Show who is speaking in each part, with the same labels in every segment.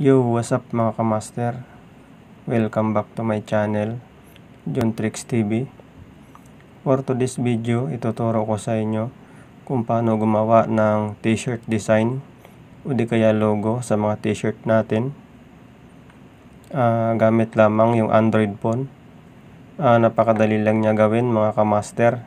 Speaker 1: Yo, what's up mga kamaster? Welcome back to my channel, John Tricks TV. For today's video, ituturo ko sa inyo kung paano gumawa ng t-shirt design o di kaya logo sa mga t-shirt natin. Uh, gamit lamang yung Android phone. Uh, napakadali lang niya gawin mga kamaster.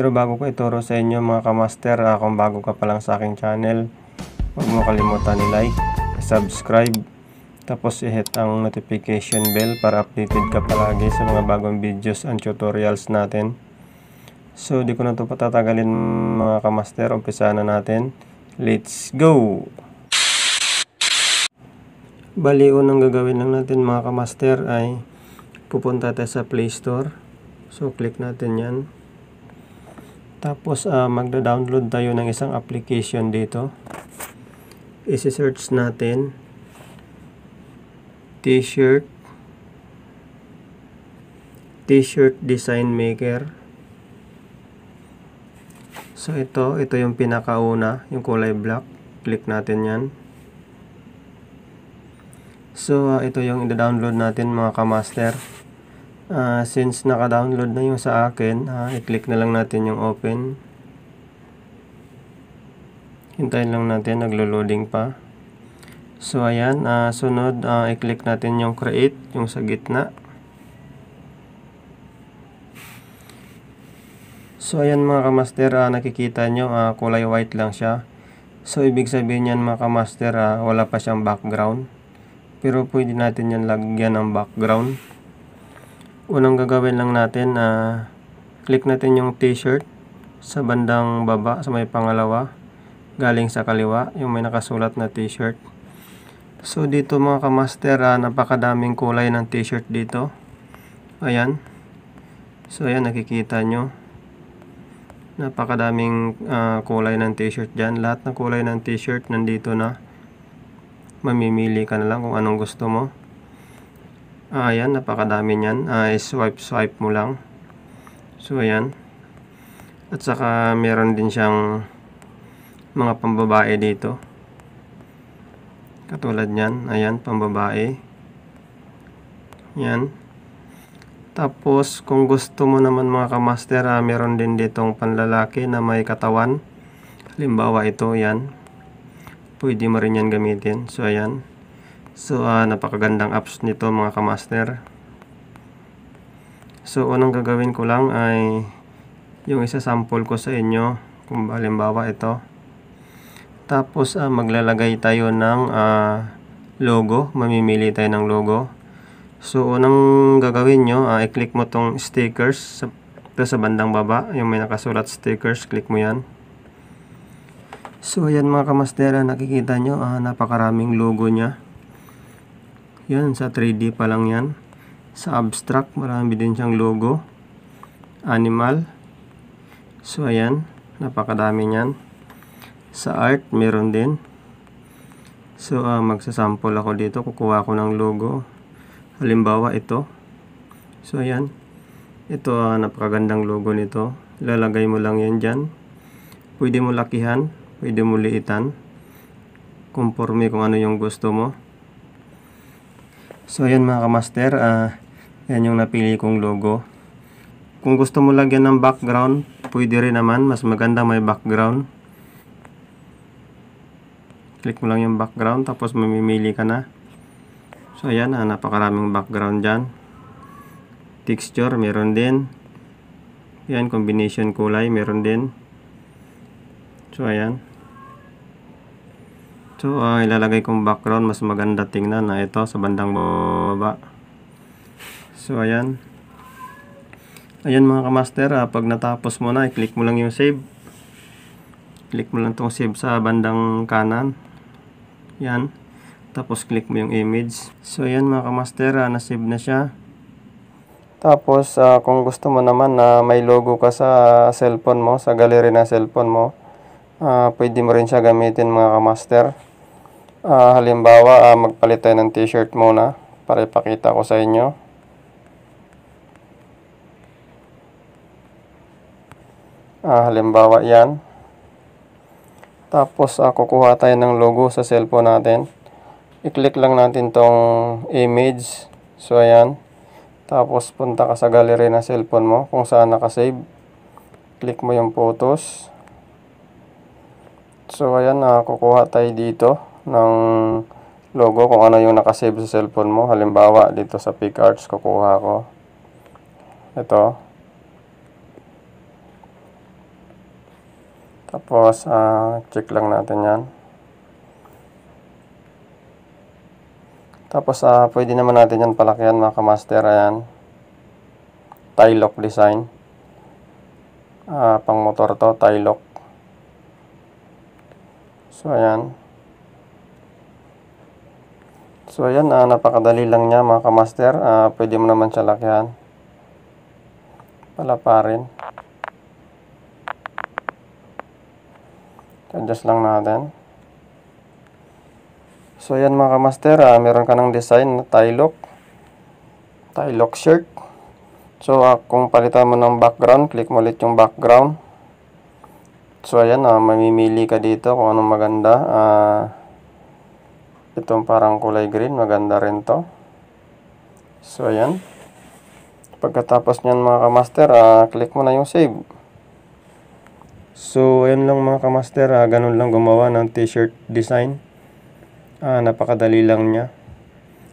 Speaker 1: Pero bago ko ituro sa inyo mga kamaster, uh, kung bago ka pa lang sa aking channel, huwag mo kalimutan ni like subscribe, tapos i-hit ang notification bell para updated ka palagi sa mga bagong videos and tutorials natin. So, di ko na ito patatagalin mga kamaster, umpisa na natin. Let's go! Bali, unang gagawin lang natin mga kamaster ay pupunta tayo sa Play Store. So, click natin yan. Tapos uh, magda-download tayo ng isang application dito. I-search natin T-shirt T-shirt design maker. So ito, ito yung pinakauna, yung kulay black. Click natin 'yan. So uh, ito yung i-download natin mga kamaster. master uh, since naka-download na yung sa akin, uh, i-click na lang natin yung open. Hintayin lang natin, naglo-loading pa. So ayan, uh, sunod, uh, i-click natin yung create, yung sa gitna. So ayan mga kamaster, uh, nakikita nyo, uh, kulay white lang siya. So ibig sabihin yan mga kamaster, uh, wala pa siyang background. Pero pwede natin yan lagyan ng background unang gagawin lang natin na uh, click natin yung t-shirt sa bandang baba sa may pangalawa galing sa kaliwa yung may nakasulat na t-shirt so dito mga kamaster uh, napakadaming kulay ng t-shirt dito ayan so ayan nakikita nyo napakadaming uh, kulay ng t-shirt dyan lahat ng kulay ng t-shirt nandito na mamimili ka na lang kung anong gusto mo Ah, ayan, napakadami niyan. Ah, swipe-swipe mo lang. So, ayan. At saka, meron din siyang mga pambabae dito. Katulad niyan. Ayan, pambabae. Ayan. Tapos, kung gusto mo naman mga kamaster, ah, meron din ditong panlalaki na may katawan. Halimbawa ito, yan. Pwede mo rin yan gamitin. So, ayan. So, uh, napakagandang apps nito mga kamaster. So, unang gagawin ko lang ay yung isa sample ko sa inyo. Kung halimbawa ito. Tapos, uh, maglalagay tayo ng uh, logo. Mamimili tayo ng logo. So, unang gagawin nyo, uh, i-click mo tong stickers sa, ito sa bandang baba. Yung may nakasulat stickers, click mo yan. So, ayan mga kamastera, nakikita nyo, uh, napakaraming logo niya. Yan, sa 3D pa lang yan. Sa abstract, marami din siyang logo. Animal. So, ayan. Napakadami niyan. Sa art, meron din. So, uh, magsasample ako dito. Kukuha ako ng logo. Halimbawa, ito. So, ayan. Ito, uh, napakagandang logo nito. lalagay mo lang yan dyan. Pwede mo lakihan. Pwede mo liitan. Conforme kung ano yung gusto mo. So ayan mga kamaster, uh, ah, yan yung napili kong logo. Kung gusto mo lagyan ng background, pwede rin naman. Mas maganda may background. Click mo lang yung background tapos mamimili ka na. So ayan, uh, napakaraming background dyan. Texture, meron din. Yan, combination kulay, meron din. So ayan. So, uh, ah, ilalagay kong background. Mas maganda tingnan na ito sa bandang baba. So, ayan. Ayan mga kamaster, uh, pag natapos mo na, i-click mo lang yung save. Click mo lang tong save sa bandang kanan. Yan. Tapos, click mo yung image. So, ayan mga kamaster, ah, na-save na siya.
Speaker 2: Tapos, uh, kung gusto mo naman na uh, may logo ka sa cellphone mo, sa gallery na cellphone mo, uh, pwede mo rin siya gamitin mga kamaster. Uh, halimbawa, uh, magpalit tayo ng t-shirt muna para ipakita ko sa inyo. Uh, halimbawa, yan. Tapos, uh, kukuha tayo ng logo sa cellphone natin. I-click lang natin tong image. So, ayan. Tapos, punta ka sa gallery ng cellphone mo kung saan nakasave. Click mo yung photos. So, ayan. Uh, kukuha tayo dito ng logo kung ano yung nakasave sa cellphone mo. Halimbawa, dito sa PicArts kukuha ko. Ito. Tapos, uh, check lang natin yan. Tapos, uh, pwede naman natin yan palakyan mga kamaster. Ayan. Tie lock design. Uh, pang motor to, tie lock. So, ayan. So ayan, uh, napakadali lang niya mga kamaster. Uh, pwede mo naman siya lakyan. Palaparin. Adjust lang natin. So ayan mga kamaster, uh, meron ka ng design na tie lock. Tie lock shirt. So uh, kung palitan mo ng background, click mo ulit yung background. So ayan, uh, mamimili ka dito kung anong maganda. Ah... Uh, Itong parang kulay green, maganda rin to. So, ayan.
Speaker 1: Pagkatapos nyan mga kamaster, uh, click mo na yung save. So, ayan lang mga kamaster, uh, ganun lang gumawa ng t-shirt design. Uh, napakadali lang niya.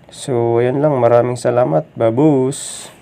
Speaker 1: So, ayan lang. Maraming salamat. Babus!